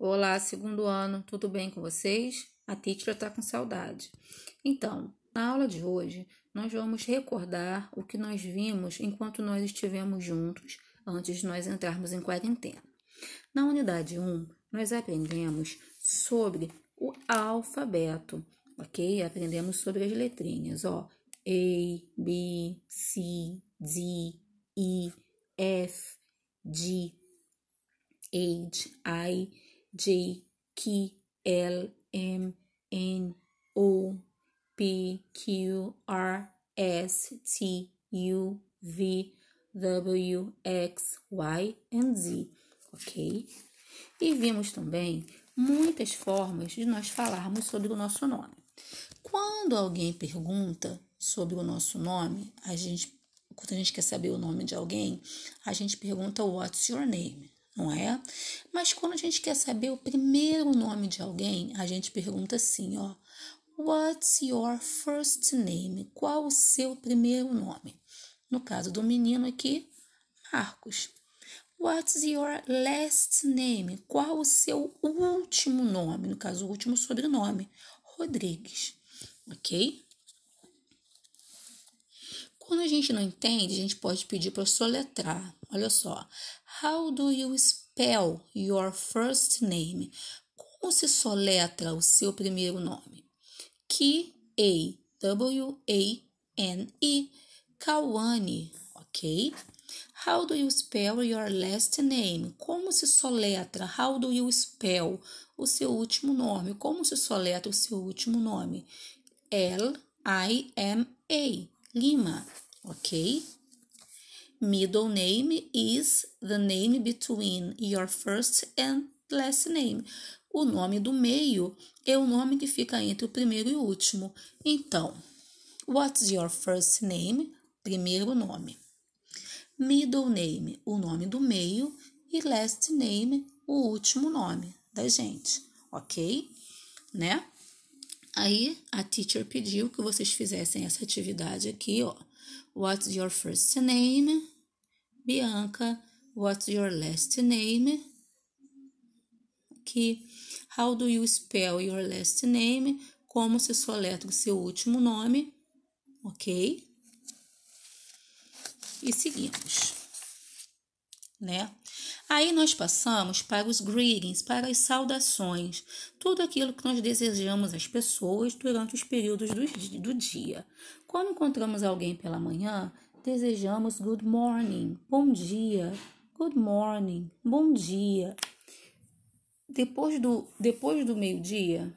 Olá, segundo ano, tudo bem com vocês? A teacher está com saudade. Então, na aula de hoje, nós vamos recordar o que nós vimos enquanto nós estivemos juntos antes de nós entrarmos em quarentena. Na unidade 1, nós aprendemos sobre o alfabeto, ok? Aprendemos sobre as letrinhas, ó. A, B, C, D, E, F, G, H, I, J, K, L, M, N, O, P, Q, R, S, T, U, V, W, X, Y e Z, ok? E vimos também muitas formas de nós falarmos sobre o nosso nome. Quando alguém pergunta sobre o nosso nome, a gente, quando a gente quer saber o nome de alguém, a gente pergunta what's your name, não é? Mas quando a gente quer saber o primeiro nome de alguém, a gente pergunta assim, ó. What's your first name? Qual o seu primeiro nome? No caso do menino aqui, Marcos. What's your last name? Qual o seu último nome? No caso, o último sobrenome, Rodrigues. Ok? Quando a gente não entende, a gente pode pedir para soletrar. Olha só. How do you spell your first name? Como se soletra o seu primeiro nome? K-A-W-A-N-E. Kawane, ok? How do you spell your last name? Como se soletra? How do you spell o seu último nome? Como se soletra o seu último nome? L I M A. Lima, ok? Middle name is the name between your first and last name. O nome do meio é o nome que fica entre o primeiro e o último. Então, what's your first name? Primeiro nome. Middle name, o nome do meio. E last name, o último nome da gente, ok? Né? Aí a teacher pediu que vocês fizessem essa atividade aqui, ó What's your first name? Bianca, what's your last name? Aqui, how do you spell your last name? Como se soletra o seu último nome, ok? E seguimos, né? Aí nós passamos para os greetings, para as saudações, tudo aquilo que nós desejamos às pessoas durante os períodos do, do dia. Quando encontramos alguém pela manhã, desejamos good morning, bom dia, good morning, bom dia. Depois do, depois do meio-dia,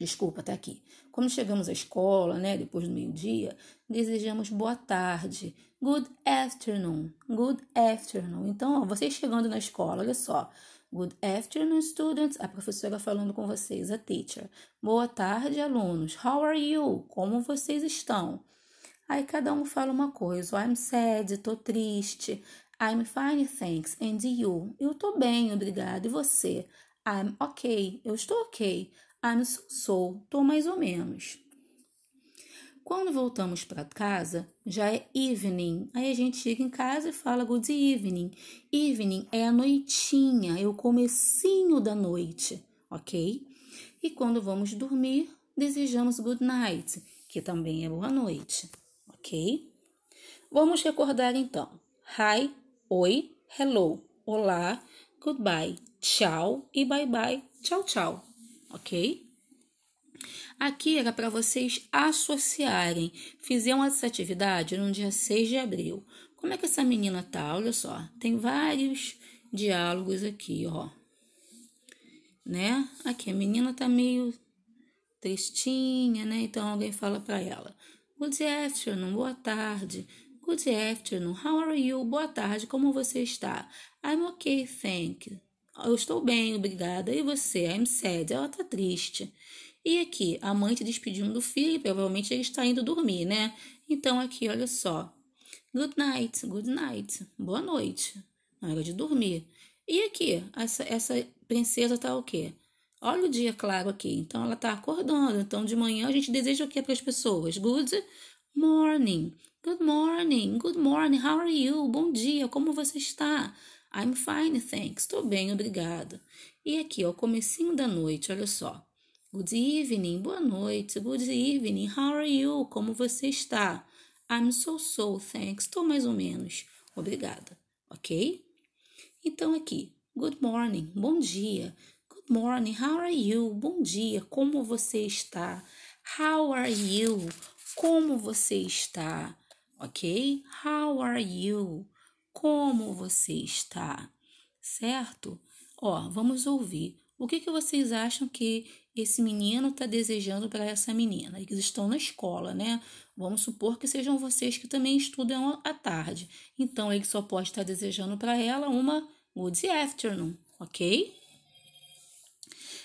desculpa, tá aqui. Quando chegamos à escola, né, depois do meio-dia, desejamos boa tarde, Good afternoon. Good afternoon. Então, ó, vocês chegando na escola, olha só. Good afternoon, students. A professora falando com vocês, a teacher. Boa tarde, alunos. How are you? Como vocês estão? Aí cada um fala uma coisa. Oh, I'm sad, tô triste. I'm fine, thanks. And you? Eu tô bem, obrigado. E você? I'm okay. Eu estou ok. I'm so, so. Tô mais ou menos. Quando voltamos para casa, já é evening. Aí a gente chega em casa e fala good evening. Evening é a noitinha, é o comecinho da noite, ok? E quando vamos dormir, desejamos good night, que também é boa noite, ok? Vamos recordar então. Hi, oi, hello, olá, goodbye, tchau e bye bye, tchau, tchau, ok? Aqui era para vocês associarem. Fizeram essa atividade no dia 6 de abril. Como é que essa menina tá? Olha só, tem vários diálogos aqui, ó. Né? Aqui a menina tá meio tristinha, né? Então alguém fala para ela: "Good afternoon, boa tarde." Good afternoon. How are you? Boa tarde. Como você está? I'm okay, thank you. Eu estou bem, obrigada. E você? I'm sad. Ela tá triste. E aqui, a mãe se despedindo do filho, provavelmente ele está indo dormir, né? Então aqui, olha só. Good night, good night. Boa noite. Na hora de dormir. E aqui, essa, essa princesa tá o quê? Olha o dia claro aqui. Então ela tá acordando. Então de manhã a gente deseja o quê para as pessoas? Good morning. Good morning. Good morning. How are you? Bom dia. Como você está? I'm fine, thanks. Estou bem, obrigado. E aqui, ó, comecinho da noite, olha só. Good evening, boa noite. Good evening, how are you? Como você está? I'm so so, thanks. Estou mais ou menos. Obrigada, ok? Então, aqui, good morning, bom dia. Good morning, how are you? Bom dia, como você está? How are you? Como você está? Ok? How are you? Como você está? Certo? Ó, vamos ouvir o que, que vocês acham que esse menino está desejando para essa menina? Eles estão na escola, né? Vamos supor que sejam vocês que também estudam à tarde. Então, ele só pode estar tá desejando para ela uma good afternoon, ok?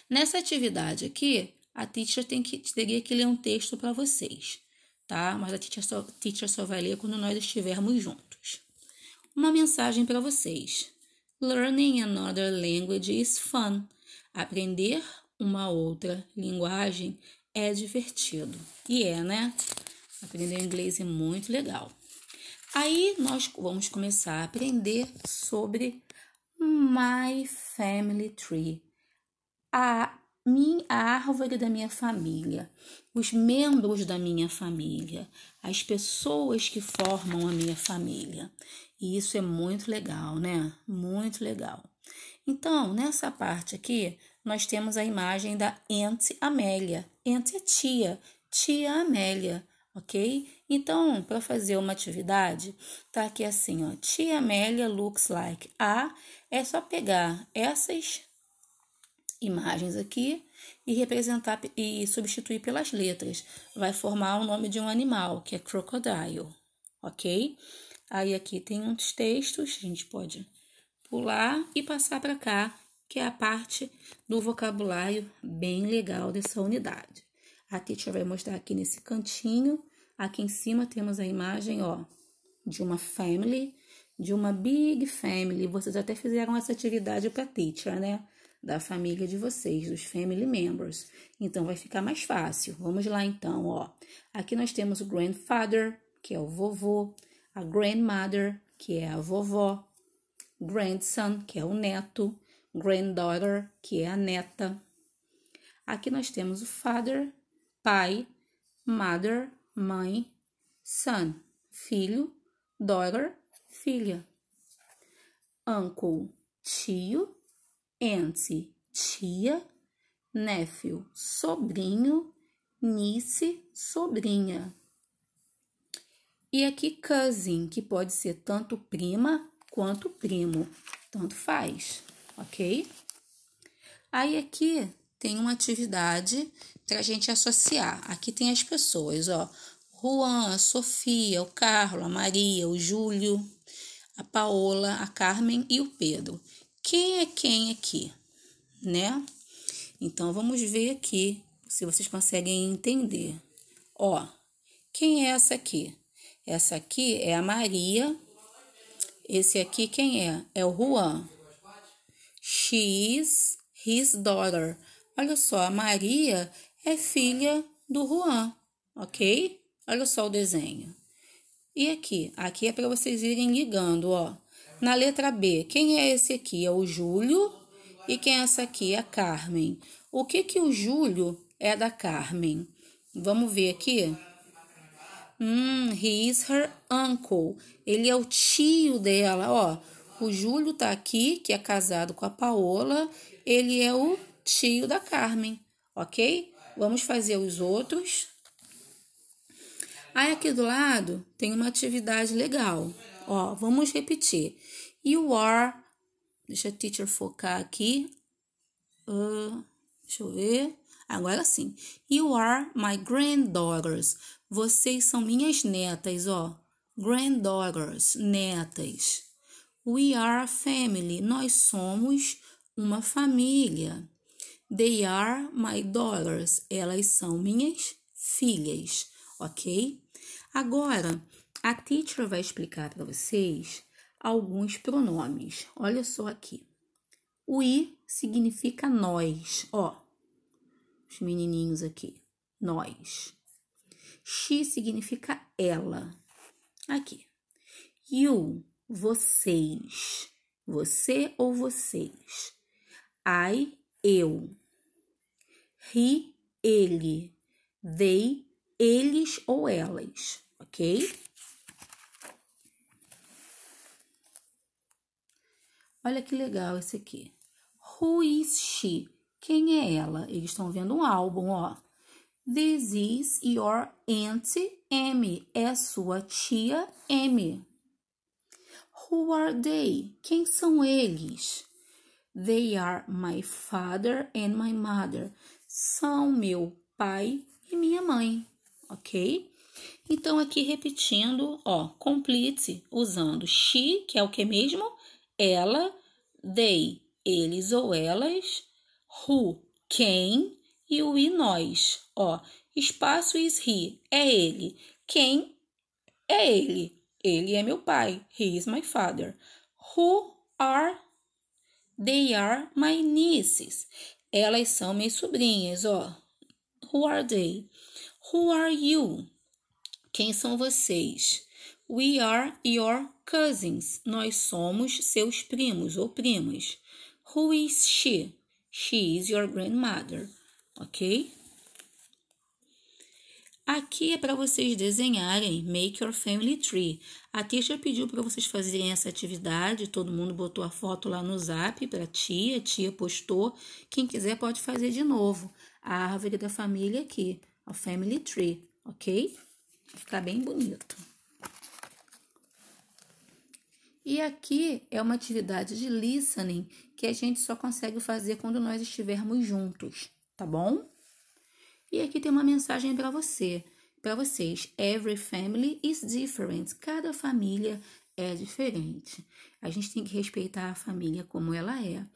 Nessa atividade aqui, a teacher tem que, teria que ler um texto para vocês, tá? Mas a teacher só, teacher só vai ler quando nós estivermos juntos. Uma mensagem para vocês. Learning another language is fun. Aprender uma outra linguagem é divertido. E é, né? Aprender inglês é muito legal. Aí nós vamos começar a aprender sobre My Family Tree, a, minha, a árvore da minha família, os membros da minha família, as pessoas que formam a minha família. E isso é muito legal, né? Muito legal. Então, nessa parte aqui, nós temos a imagem da Ente Amélia. Ente é tia, tia Amélia, ok? Então, para fazer uma atividade, tá aqui assim, ó. Tia Amélia looks like A. É só pegar essas imagens aqui e representar e substituir pelas letras. Vai formar o nome de um animal, que é crocodile, ok? Aí aqui tem uns textos, a gente pode pular e passar para cá, que é a parte do vocabulário bem legal dessa unidade. A teacher vai mostrar aqui nesse cantinho. Aqui em cima temos a imagem, ó, de uma family, de uma big family. Vocês até fizeram essa atividade para teacher, né? Da família de vocês, dos family members. Então vai ficar mais fácil. Vamos lá então, ó. Aqui nós temos o grandfather, que é o vovô, a grandmother, que é a vovó, grandson, que é o neto, granddaughter, que é a neta. Aqui nós temos o father, pai, mother, mãe, son, filho, daughter, filha. Uncle, tio, auntie, tia, nephew, sobrinho, niece, sobrinha. E aqui cousin, que pode ser tanto prima quanto primo, tanto faz, ok? Aí aqui tem uma atividade para a gente associar. Aqui tem as pessoas, ó. Juan, a Sofia, o Carlos, a Maria, o Júlio, a Paola, a Carmen e o Pedro. Quem é quem aqui, né? Então vamos ver aqui se vocês conseguem entender. Ó, quem é essa aqui? Essa aqui é a Maria esse aqui quem é? É o Juan. She is his daughter. Olha só, a Maria é filha do Juan, ok? Olha só o desenho. E aqui? Aqui é para vocês irem ligando, ó. Na letra B, quem é esse aqui? É o Júlio. E quem é essa aqui? É a Carmen. O que que o Júlio é da Carmen? Vamos ver aqui. Hum, he is her uncle. Ele é o tio dela, ó. O Júlio tá aqui, que é casado com a Paola. Ele é o tio da Carmen, ok? Vamos fazer os outros. Aí aqui do lado tem uma atividade legal. Ó, vamos repetir. You are. Deixa a teacher focar aqui. Uh, deixa eu ver. Agora sim. You are my granddaughters. Vocês são minhas netas, ó. Granddaughters, netas. We are a family. Nós somos uma família. They are my daughters. Elas são minhas filhas, ok? Agora, a teacher vai explicar para vocês alguns pronomes. Olha só aqui. O significa nós, ó. Os menininhos aqui, nós. X significa ela. Aqui. You, vocês. Você ou vocês. I, eu. He, ele. They, eles ou elas, ok? Olha que legal esse aqui. Who is she? Quem é ela? Eles estão vendo um álbum, ó. This is your aunt M. É sua tia M. Who are they? Quem são eles? They are my father and my mother. São meu pai e minha mãe, ok? Então, aqui repetindo, ó, complete usando she, que é o que mesmo? Ela, they, eles ou elas, who, quem, e o e nós. Ó, espaço is he, é ele. Quem é ele? Ele é meu pai. He is my father. Who are they are my nieces. Elas são minhas sobrinhas, ó. Who are they? Who are you? Quem são vocês? We are your cousins. Nós somos seus primos ou primas. Who is she? She is your grandmother ok? Aqui é para vocês desenharem Make Your Family Tree. A Tisha pediu para vocês fazerem essa atividade, todo mundo botou a foto lá no zap para tia, tia postou. Quem quiser pode fazer de novo a árvore da família aqui, a Family Tree, ok? Vai ficar bem bonito. E aqui é uma atividade de listening que a gente só consegue fazer quando nós estivermos juntos tá bom? E aqui tem uma mensagem para você, para vocês. Every family is different. Cada família é diferente. A gente tem que respeitar a família como ela é.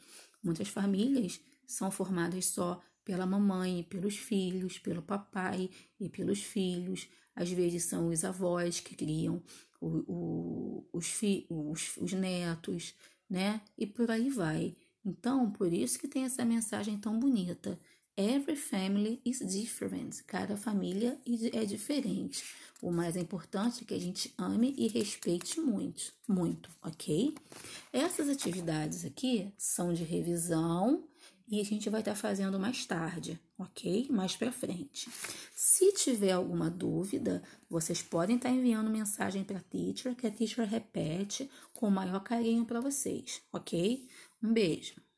Muitas famílias são formadas só pela mamãe, pelos filhos, pelo papai e pelos filhos. Às vezes são os avós que criam o, o, os, fi, os, os netos, né? E por aí vai. Então, por isso que tem essa mensagem tão bonita. Every family is different. Cada família é diferente. O mais importante é que a gente ame e respeite muito, muito, ok? Essas atividades aqui são de revisão e a gente vai estar tá fazendo mais tarde, ok? Mais para frente. Se tiver alguma dúvida, vocês podem estar tá enviando mensagem para a teacher, que a teacher repete com o maior carinho para vocês, ok? Um beijo.